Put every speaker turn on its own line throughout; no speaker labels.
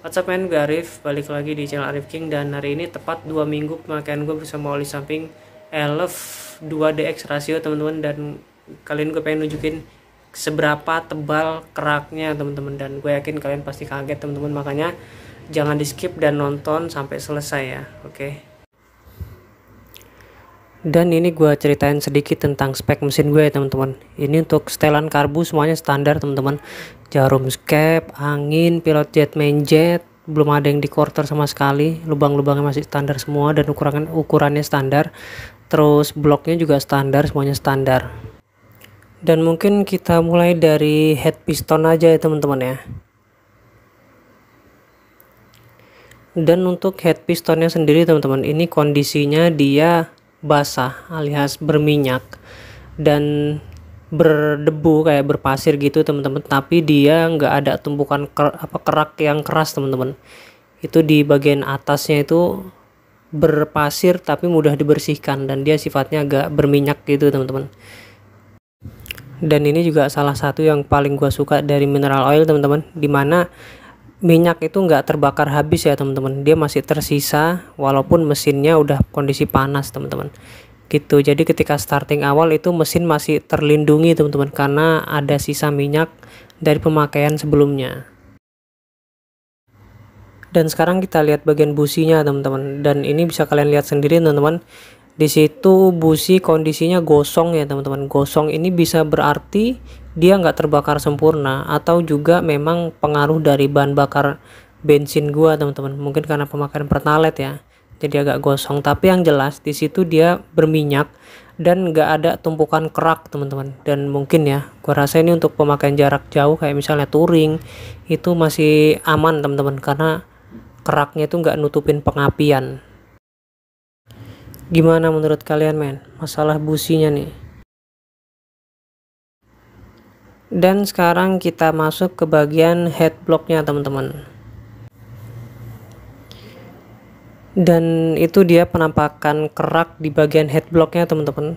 What's up men, gue Arif, balik lagi di channel Arif King dan hari ini tepat 2 minggu pemakaian gue bersama oli samping Elf eh, 2DX Ratio teman-teman dan kalian gue pengen nunjukin seberapa tebal keraknya teman-teman dan gue yakin kalian pasti kaget teman-teman makanya jangan di skip dan nonton sampai selesai ya, oke dan ini gue ceritain sedikit tentang spek mesin gue ya teman-teman ini untuk setelan karbu semuanya standar teman-teman jarum skep, angin, pilot jet, main jet belum ada yang di quarter sama sekali lubang-lubangnya masih standar semua dan ukuran ukurannya standar terus bloknya juga standar semuanya standar dan mungkin kita mulai dari head piston aja ya teman-teman ya dan untuk head pistonnya sendiri teman-teman ini kondisinya dia basah alias berminyak dan berdebu kayak berpasir gitu teman-teman tapi dia nggak ada tumpukan ker, apa kerak yang keras teman-teman itu di bagian atasnya itu berpasir tapi mudah dibersihkan dan dia sifatnya agak berminyak gitu teman-teman dan ini juga salah satu yang paling gua suka dari mineral oil teman-teman dimana minyak itu nggak terbakar habis ya teman-teman dia masih tersisa walaupun mesinnya udah kondisi panas teman-teman gitu jadi ketika starting awal itu mesin masih terlindungi teman-teman karena ada sisa minyak dari pemakaian sebelumnya dan sekarang kita lihat bagian businya teman-teman dan ini bisa kalian lihat sendiri teman-teman di situ busi kondisinya gosong ya teman-teman gosong ini bisa berarti dia nggak terbakar sempurna atau juga memang pengaruh dari bahan bakar bensin gua teman-teman mungkin karena pemakaian pertalite ya jadi agak gosong tapi yang jelas di situ dia berminyak dan nggak ada tumpukan kerak teman-teman dan mungkin ya gua rasa ini untuk pemakaian jarak jauh kayak misalnya touring itu masih aman teman-teman karena keraknya itu nggak nutupin pengapian gimana menurut kalian men masalah businya nih dan sekarang kita masuk ke bagian head blocknya teman-teman dan itu dia penampakan kerak di bagian head blocknya teman-teman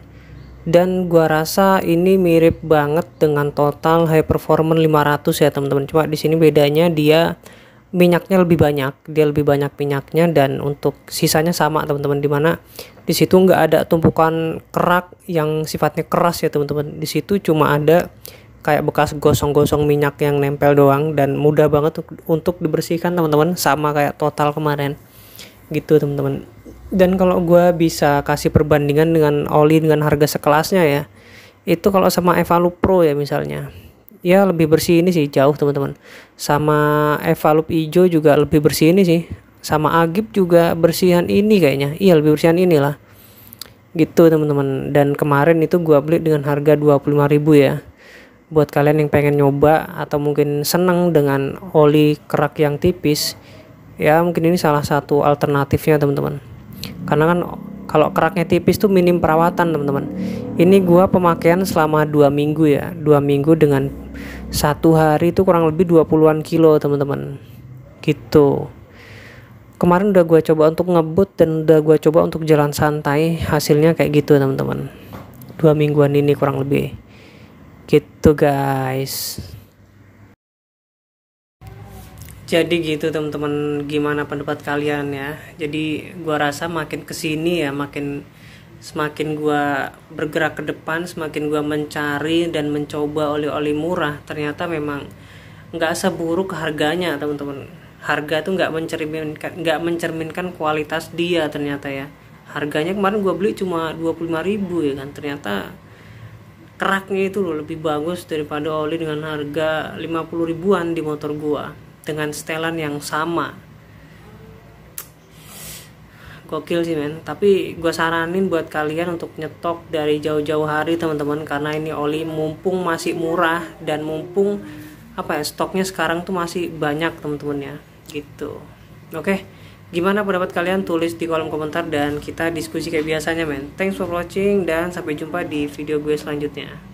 dan gua rasa ini mirip banget dengan total high performance 500 ya teman-teman cuma di sini bedanya dia minyaknya lebih banyak dia lebih banyak minyaknya dan untuk sisanya sama teman-teman dimana di situ nggak ada tumpukan kerak yang sifatnya keras ya teman-teman di situ cuma ada kayak bekas gosong-gosong minyak yang nempel doang dan mudah banget untuk dibersihkan teman-teman sama kayak total kemarin gitu teman-teman dan kalau gue bisa kasih perbandingan dengan oli dengan harga sekelasnya ya itu kalau sama Evalup Pro ya misalnya ya lebih bersih ini sih jauh teman-teman sama Evalup Ijo juga lebih bersih ini sih sama Agib juga bersihan ini kayaknya iya lebih bersihan inilah gitu teman-teman dan kemarin itu gue beli dengan harga 25.000 ya buat kalian yang pengen nyoba atau mungkin seneng dengan oli kerak yang tipis ya mungkin ini salah satu alternatifnya teman-teman karena kan kalau keraknya tipis tuh minim perawatan teman-teman ini gua pemakaian selama dua minggu ya dua minggu dengan satu hari itu kurang lebih 20-an kilo teman-teman gitu kemarin udah gua coba untuk ngebut dan udah gua coba untuk jalan santai hasilnya kayak gitu teman-teman dua mingguan ini kurang lebih gitu guys jadi gitu teman-teman gimana pendapat kalian ya jadi gua rasa makin kesini ya makin semakin gua bergerak ke depan semakin gua mencari dan mencoba oli-oli murah ternyata memang nggak seburuk harganya teman-teman harga tuh nggak mencerminkan nggak mencerminkan kualitas dia ternyata ya harganya kemarin gue beli cuma 25 ribu ya kan ternyata keraknya itu loh lebih bagus daripada oli dengan harga 50 ribuan di motor gua dengan setelan yang sama gokil sih men tapi gua saranin buat kalian untuk nyetok dari jauh-jauh hari teman-teman karena ini oli mumpung masih murah dan mumpung apa ya stoknya sekarang tuh masih banyak teman-teman ya gitu oke Gimana pendapat kalian? Tulis di kolom komentar dan kita diskusi kayak biasanya, men. Thanks for watching dan sampai jumpa di video gue selanjutnya.